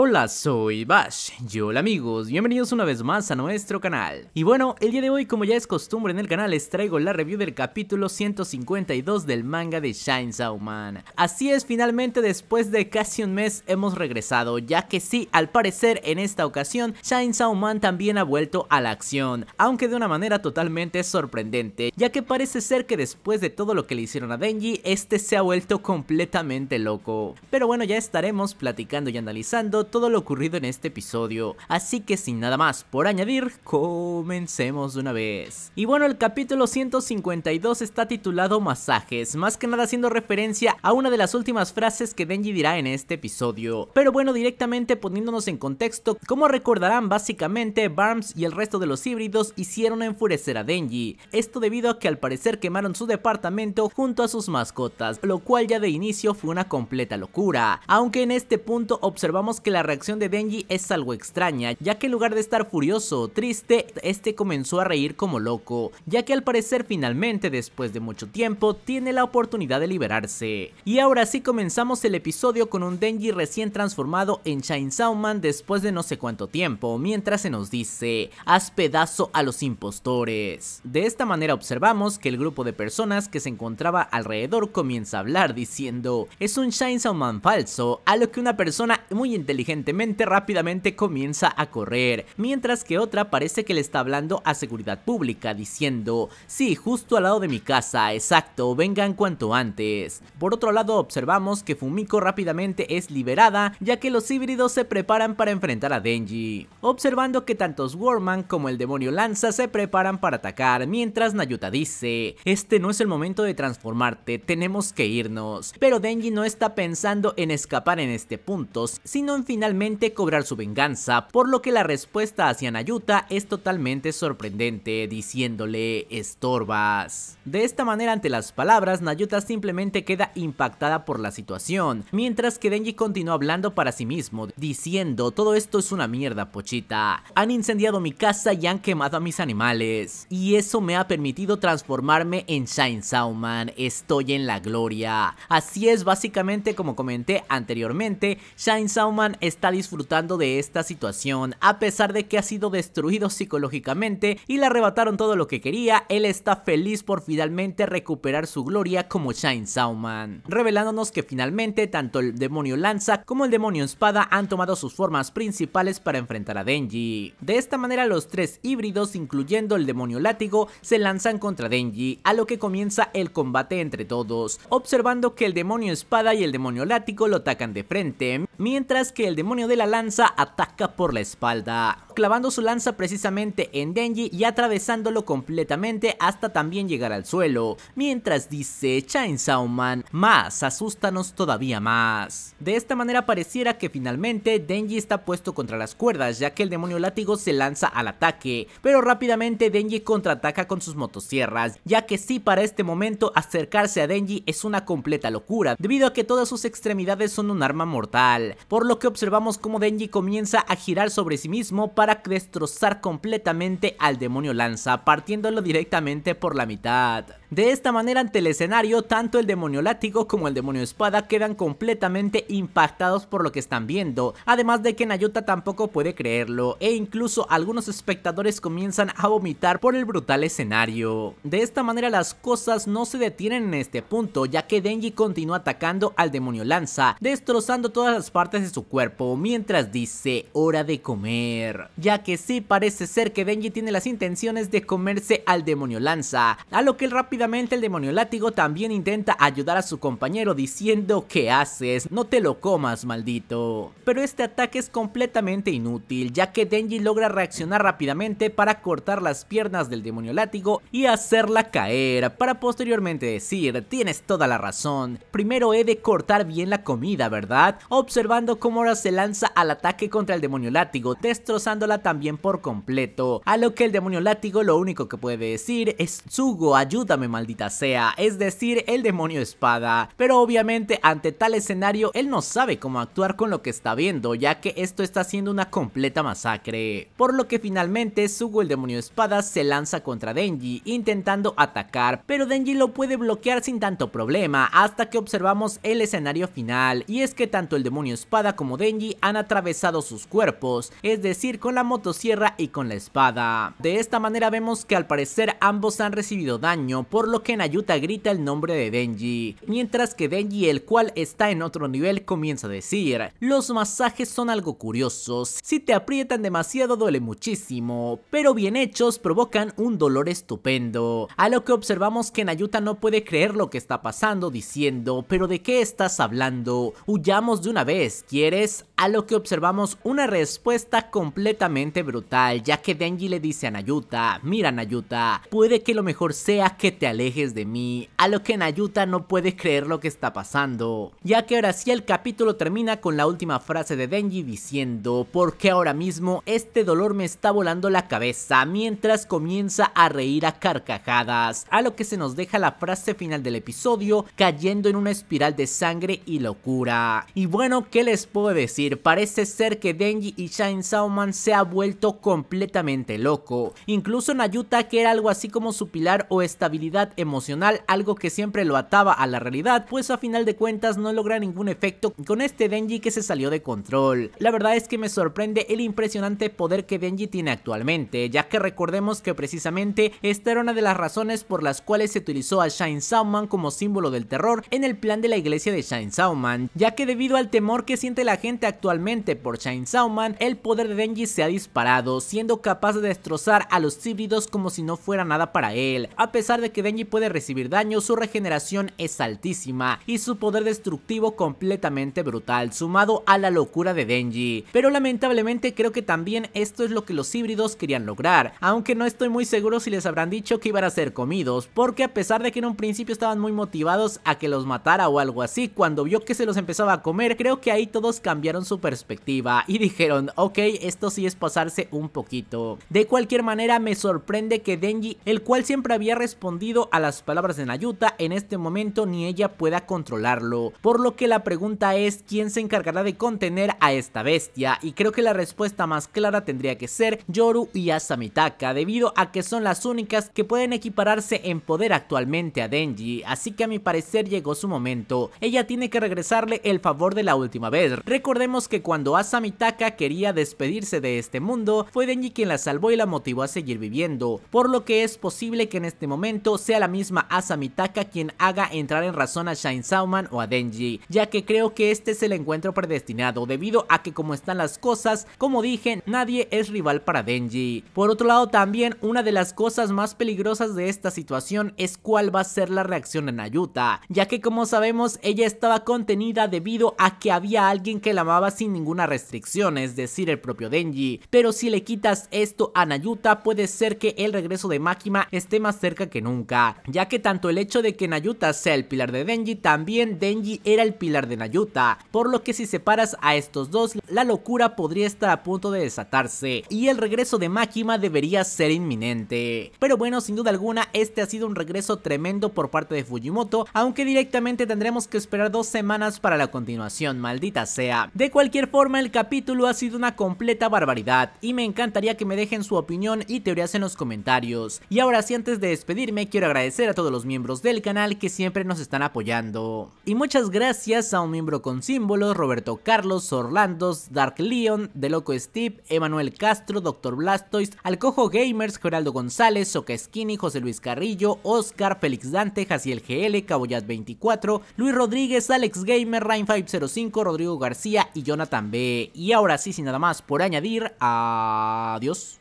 Hola, soy Bash, y hola amigos, bienvenidos una vez más a nuestro canal. Y bueno, el día de hoy como ya es costumbre en el canal les traigo la review del capítulo 152 del manga de Shine Man. Así es, finalmente después de casi un mes hemos regresado, ya que sí, al parecer en esta ocasión Shine Man también ha vuelto a la acción, aunque de una manera totalmente sorprendente, ya que parece ser que después de todo lo que le hicieron a Denji, este se ha vuelto completamente loco. Pero bueno, ya estaremos platicando y analizando todo lo ocurrido en este episodio, así que sin nada más por añadir, comencemos de una vez. Y bueno, el capítulo 152 está titulado Masajes, más que nada haciendo referencia a una de las últimas frases que Denji dirá en este episodio. Pero bueno, directamente poniéndonos en contexto, como recordarán básicamente, Barms y el resto de los híbridos hicieron enfurecer a Denji, esto debido a que al parecer quemaron su departamento junto a sus mascotas, lo cual ya de inicio fue una completa locura, aunque en este punto observamos que la la reacción de Denji es algo extraña, ya que en lugar de estar furioso o triste, este comenzó a reír como loco, ya que al parecer finalmente después de mucho tiempo tiene la oportunidad de liberarse. Y ahora sí comenzamos el episodio con un Denji recién transformado en Shine Man después de no sé cuánto tiempo, mientras se nos dice, haz pedazo a los impostores. De esta manera observamos que el grupo de personas que se encontraba alrededor comienza a hablar diciendo, es un Shine Man falso, a lo que una persona muy inteligente inteligentemente rápidamente comienza a correr, mientras que otra parece que le está hablando a seguridad pública diciendo, sí, justo al lado de mi casa, exacto, vengan cuanto antes. Por otro lado observamos que Fumiko rápidamente es liberada ya que los híbridos se preparan para enfrentar a Denji, observando que tantos Warman como el demonio Lanza se preparan para atacar, mientras Nayuta dice, este no es el momento de transformarte, tenemos que irnos, pero Denji no está pensando en escapar en este punto, sino en finalmente cobrar su venganza, por lo que la respuesta hacia Nayuta es totalmente sorprendente, diciéndole estorbas. De esta manera ante las palabras, Nayuta simplemente queda impactada por la situación, mientras que Denji continúa hablando para sí mismo, diciendo todo esto es una mierda pochita, han incendiado mi casa y han quemado a mis animales, y eso me ha permitido transformarme en Shine Sauman, estoy en la gloria. Así es básicamente como comenté anteriormente, Shine Sauman está disfrutando de esta situación. A pesar de que ha sido destruido psicológicamente y le arrebataron todo lo que quería, él está feliz por finalmente recuperar su gloria como Shine Sauman. Revelándonos que finalmente tanto el demonio lanza como el demonio espada han tomado sus formas principales para enfrentar a Denji. De esta manera los tres híbridos, incluyendo el demonio látigo, se lanzan contra Denji, a lo que comienza el combate entre todos, observando que el demonio espada y el demonio látigo lo atacan de frente, mientras que el demonio de la lanza ataca por la espalda, clavando su lanza precisamente en Denji y atravesándolo completamente hasta también llegar al suelo, mientras dice Chainsaw Man, más, asústanos todavía más. De esta manera pareciera que finalmente Denji está puesto contra las cuerdas, ya que el demonio látigo se lanza al ataque, pero rápidamente Denji contraataca con sus motosierras, ya que sí para este momento acercarse a Denji es una completa locura, debido a que todas sus extremidades son un arma mortal, por lo que observamos cómo Denji comienza a girar sobre sí mismo para destrozar completamente al demonio lanza, partiéndolo directamente por la mitad. De esta manera ante el escenario, tanto el demonio látigo como el demonio espada quedan completamente impactados por lo que están viendo, además de que Nayuta tampoco puede creerlo, e incluso algunos espectadores comienzan a vomitar por el brutal escenario. De esta manera las cosas no se detienen en este punto, ya que Denji continúa atacando al demonio lanza, destrozando todas las partes de su cuerpo, mientras dice, hora de comer, ya que sí parece ser que Denji tiene las intenciones de comerse al demonio lanza, a lo que el rápido el demonio látigo también intenta ayudar a su compañero diciendo ¿Qué haces? No te lo comas, maldito. Pero este ataque es completamente inútil, ya que Denji logra reaccionar rápidamente para cortar las piernas del demonio látigo y hacerla caer, para posteriormente decir, tienes toda la razón, primero he de cortar bien la comida, ¿verdad? Observando cómo ahora se lanza al ataque contra el demonio látigo, destrozándola también por completo, a lo que el demonio látigo lo único que puede decir es sugo ayúdame maldita sea, es decir, el demonio espada. Pero obviamente ante tal escenario él no sabe cómo actuar con lo que está viendo, ya que esto está siendo una completa masacre. Por lo que finalmente Sugo el demonio espada se lanza contra Denji, intentando atacar, pero Denji lo puede bloquear sin tanto problema, hasta que observamos el escenario final, y es que tanto el demonio espada como Denji han atravesado sus cuerpos, es decir, con la motosierra y con la espada. De esta manera vemos que al parecer ambos han recibido daño, por lo que Nayuta grita el nombre de Denji, mientras que Denji, el cual está en otro nivel, comienza a decir, los masajes son algo curiosos, si te aprietan demasiado duele muchísimo, pero bien hechos provocan un dolor estupendo, a lo que observamos que Nayuta no puede creer lo que está pasando diciendo, pero ¿de qué estás hablando? Huyamos de una vez, ¿quieres? A lo que observamos una respuesta completamente brutal, ya que Denji le dice a Nayuta, mira Nayuta, puede que lo mejor sea que te alejes de mí, a lo que Nayuta no puede creer lo que está pasando, ya que ahora sí el capítulo termina con la última frase de Denji diciendo, porque ahora mismo este dolor me está volando la cabeza, mientras comienza a reír a carcajadas, a lo que se nos deja la frase final del episodio, cayendo en una espiral de sangre y locura. Y bueno, ¿qué les puedo decir? Parece ser que Denji y Shine Sauman se ha vuelto completamente loco, incluso Nayuta que era algo así como su pilar o estabilidad emocional, algo que siempre lo ataba a la realidad, pues a final de cuentas no logra ningún efecto con este Denji que se salió de control. La verdad es que me sorprende el impresionante poder que Denji tiene actualmente, ya que recordemos que precisamente esta era una de las razones por las cuales se utilizó a Shine Sauman como símbolo del terror en el plan de la iglesia de Shine Sauman, ya que debido al temor que siente la gente actualmente por Shine Sauman, el poder de Denji se ha disparado, siendo capaz de destrozar a los híbridos como si no fuera nada para él, a pesar de que Denji puede recibir daño, su regeneración es altísima y su poder destructivo completamente brutal, sumado a la locura de Denji. Pero lamentablemente creo que también esto es lo que los híbridos querían lograr, aunque no estoy muy seguro si les habrán dicho que iban a ser comidos, porque a pesar de que en un principio estaban muy motivados a que los matara o algo así, cuando vio que se los empezaba a comer, creo que ahí todos cambiaron su perspectiva y dijeron, ok, esto sí es pasarse un poquito. De cualquier manera me sorprende que Denji, el cual siempre había respondido a las palabras de Nayuta, en este momento ni ella pueda controlarlo. Por lo que la pregunta es quién se encargará de contener a esta bestia y creo que la respuesta más clara tendría que ser Yoru y Asamitaka debido a que son las únicas que pueden equipararse en poder actualmente a Denji, así que a mi parecer llegó su momento. Ella tiene que regresarle el favor de la última vez. Recordemos que cuando Asamitaka quería despedirse de este mundo, fue Denji quien la salvó y la motivó a seguir viviendo, por lo que es posible que en este momento sea la misma Asamitaka quien haga entrar en razón a Shine Sauman o a Denji, ya que creo que este es el encuentro predestinado debido a que como están las cosas, como dije, nadie es rival para Denji. Por otro lado también, una de las cosas más peligrosas de esta situación es cuál va a ser la reacción de Nayuta, ya que como sabemos ella estaba contenida debido a que había alguien que la amaba sin ninguna restricción, es decir el propio Denji, pero si le quitas esto a Nayuta puede ser que el regreso de Makima esté más cerca que nunca ya que tanto el hecho de que Nayuta sea el pilar de Denji, también Denji era el pilar de Nayuta, por lo que si separas a estos dos, la locura podría estar a punto de desatarse, y el regreso de Makima debería ser inminente. Pero bueno, sin duda alguna, este ha sido un regreso tremendo por parte de Fujimoto, aunque directamente tendremos que esperar dos semanas para la continuación, maldita sea. De cualquier forma, el capítulo ha sido una completa barbaridad, y me encantaría que me dejen su opinión y teorías en los comentarios. Y ahora sí, antes de despedirme, quiero quiero agradecer a todos los miembros del canal que siempre nos están apoyando. Y muchas gracias a un miembro con símbolos, Roberto Carlos, Orlandos, Dark Leon, De Loco Steve, Emanuel Castro, Doctor Blastoise, Alcojo Gamers, Geraldo González, Soca Skinny, José Luis Carrillo, Oscar, Félix Dante, Jaciel GL, Caboyat24, Luis Rodríguez, Alex Gamer, Rain505, Rodrigo García y Jonathan B. Y ahora sí, sin nada más por añadir, adiós.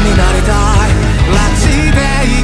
になりたい